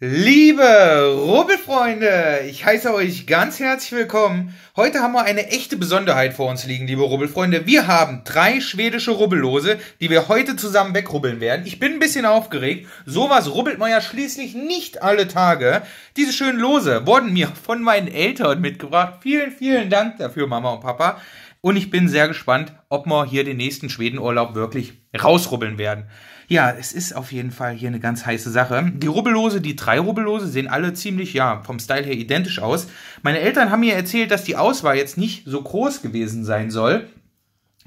Liebe Rubbelfreunde, ich heiße euch ganz herzlich willkommen. Heute haben wir eine echte Besonderheit vor uns liegen, liebe Rubbelfreunde. Wir haben drei schwedische Rubbellose, die wir heute zusammen wegrubbeln werden. Ich bin ein bisschen aufgeregt. Sowas rubbelt man ja schließlich nicht alle Tage. Diese schönen Lose wurden mir von meinen Eltern mitgebracht. Vielen, vielen Dank dafür, Mama und Papa. Und ich bin sehr gespannt, ob wir hier den nächsten Schwedenurlaub wirklich rausrubbeln werden. Ja, es ist auf jeden Fall hier eine ganz heiße Sache. Die Rubbellose, die drei Rubbellose sehen alle ziemlich, ja, vom Style her identisch aus. Meine Eltern haben mir erzählt, dass die Auswahl jetzt nicht so groß gewesen sein soll.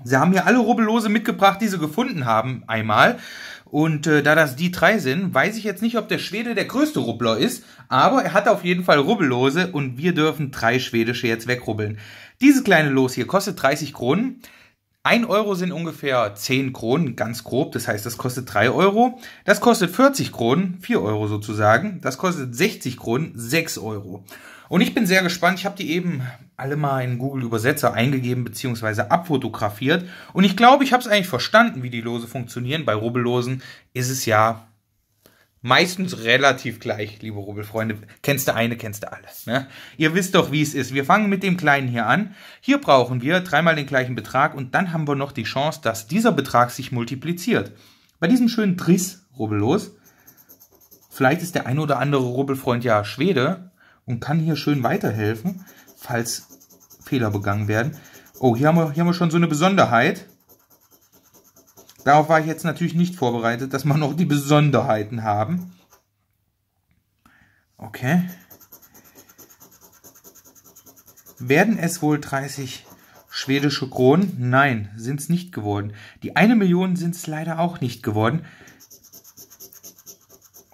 Sie haben mir alle Rubbellose mitgebracht, die sie gefunden haben, einmal. Und äh, da das die drei sind, weiß ich jetzt nicht, ob der Schwede der größte Rubbler ist, aber er hat auf jeden Fall Rubbellose und wir dürfen drei schwedische jetzt wegrubbeln. Dieses kleine Los hier kostet 30 Kronen. 1 Euro sind ungefähr 10 Kronen, ganz grob, das heißt, das kostet 3 Euro. Das kostet 40 Kronen, 4 Euro sozusagen. Das kostet 60 Kronen, 6 Euro. Und ich bin sehr gespannt, ich habe die eben alle mal in Google Übersetzer eingegeben bzw. abfotografiert. Und ich glaube, ich habe es eigentlich verstanden, wie die Lose funktionieren. Bei Rubbellosen ist es ja meistens relativ gleich, liebe Rubbelfreunde. Kennst du eine, kennst du alle. Ne? Ihr wisst doch, wie es ist. Wir fangen mit dem Kleinen hier an. Hier brauchen wir dreimal den gleichen Betrag und dann haben wir noch die Chance, dass dieser Betrag sich multipliziert. Bei diesem schönen Driss, rubbellos, vielleicht ist der ein oder andere Rubbelfreund ja Schwede und kann hier schön weiterhelfen, falls Fehler begangen werden. Oh, hier haben wir, hier haben wir schon so eine Besonderheit. Darauf war ich jetzt natürlich nicht vorbereitet, dass wir noch die Besonderheiten haben. Okay. Werden es wohl 30 schwedische Kronen? Nein, sind es nicht geworden. Die eine Million sind es leider auch nicht geworden.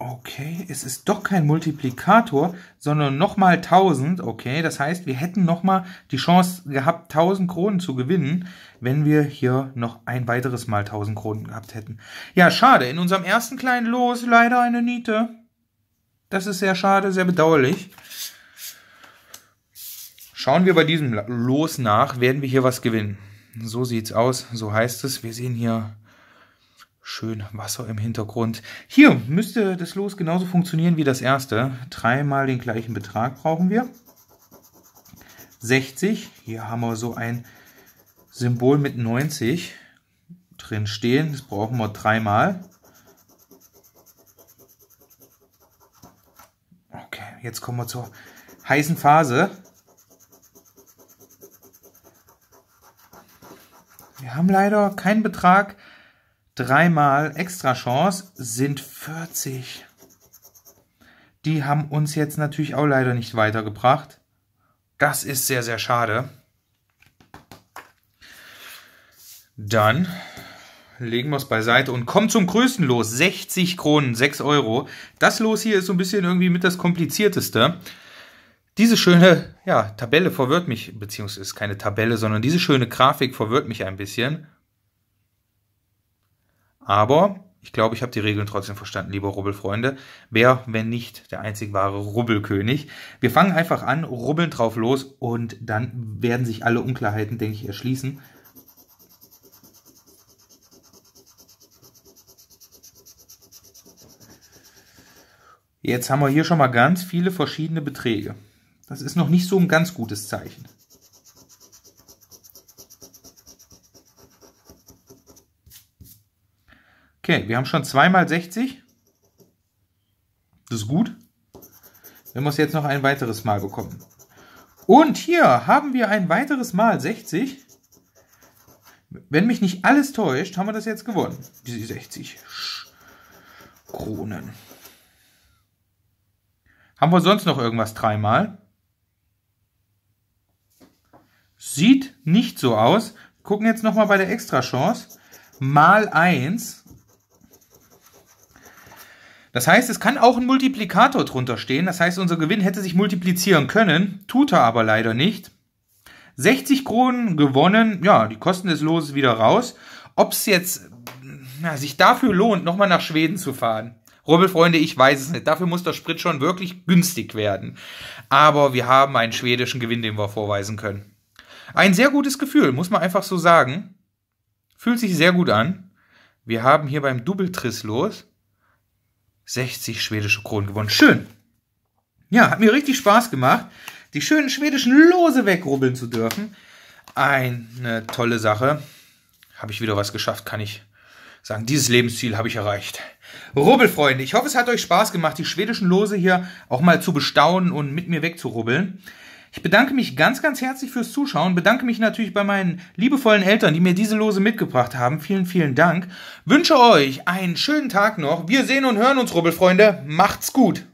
Okay, es ist doch kein Multiplikator, sondern nochmal 1000. Okay, das heißt, wir hätten nochmal die Chance gehabt, 1000 Kronen zu gewinnen, wenn wir hier noch ein weiteres Mal 1000 Kronen gehabt hätten. Ja, schade. In unserem ersten kleinen Los leider eine Niete. Das ist sehr schade, sehr bedauerlich. Schauen wir bei diesem Los nach, werden wir hier was gewinnen. So sieht's aus, so heißt es. Wir sehen hier Schön Wasser im Hintergrund. Hier müsste das Los genauso funktionieren wie das erste. Dreimal den gleichen Betrag brauchen wir. 60. Hier haben wir so ein Symbol mit 90 drin stehen. Das brauchen wir dreimal. Okay, jetzt kommen wir zur heißen Phase. Wir haben leider keinen Betrag dreimal extra Chance sind 40. Die haben uns jetzt natürlich auch leider nicht weitergebracht. Das ist sehr, sehr schade. Dann legen wir es beiseite und kommen zum größten Los. 60 Kronen, 6 Euro. Das Los hier ist so ein bisschen irgendwie mit das komplizierteste. Diese schöne ja, Tabelle verwirrt mich, beziehungsweise ist keine Tabelle, sondern diese schöne Grafik verwirrt mich ein bisschen. Aber ich glaube, ich habe die Regeln trotzdem verstanden, liebe Rubbelfreunde. Wer, wenn nicht der einzig wahre Rubbelkönig? Wir fangen einfach an, rubbeln drauf los und dann werden sich alle Unklarheiten, denke ich, erschließen. Jetzt haben wir hier schon mal ganz viele verschiedene Beträge. Das ist noch nicht so ein ganz gutes Zeichen. Okay, wir haben schon zweimal 60. Das ist gut. Wir müssen jetzt noch ein weiteres Mal bekommen. Und hier haben wir ein weiteres Mal 60. Wenn mich nicht alles täuscht, haben wir das jetzt gewonnen. Diese 60 Kronen. Haben wir sonst noch irgendwas dreimal? Sieht nicht so aus. Wir gucken jetzt nochmal bei der Extra-Chance. Mal 1 das heißt, es kann auch ein Multiplikator drunter stehen. Das heißt, unser Gewinn hätte sich multiplizieren können, tut er aber leider nicht. 60 Kronen gewonnen, ja, die Kosten des Loses wieder raus. Ob es jetzt na, sich dafür lohnt, nochmal nach Schweden zu fahren. Rubbelfreunde, ich weiß es nicht. Dafür muss der Sprit schon wirklich günstig werden. Aber wir haben einen schwedischen Gewinn, den wir vorweisen können. Ein sehr gutes Gefühl, muss man einfach so sagen. Fühlt sich sehr gut an. Wir haben hier beim Doubletriss los 60 schwedische Kronen gewonnen. Schön. Ja, hat mir richtig Spaß gemacht, die schönen schwedischen Lose wegrubbeln zu dürfen. Eine tolle Sache. Habe ich wieder was geschafft, kann ich sagen. Dieses Lebensziel habe ich erreicht. Rubbelfreunde, ich hoffe, es hat euch Spaß gemacht, die schwedischen Lose hier auch mal zu bestaunen und mit mir wegzurubbeln. Ich bedanke mich ganz, ganz herzlich fürs Zuschauen, bedanke mich natürlich bei meinen liebevollen Eltern, die mir diese Lose mitgebracht haben. Vielen, vielen Dank. Wünsche euch einen schönen Tag noch. Wir sehen und hören uns, Rubbelfreunde. Macht's gut.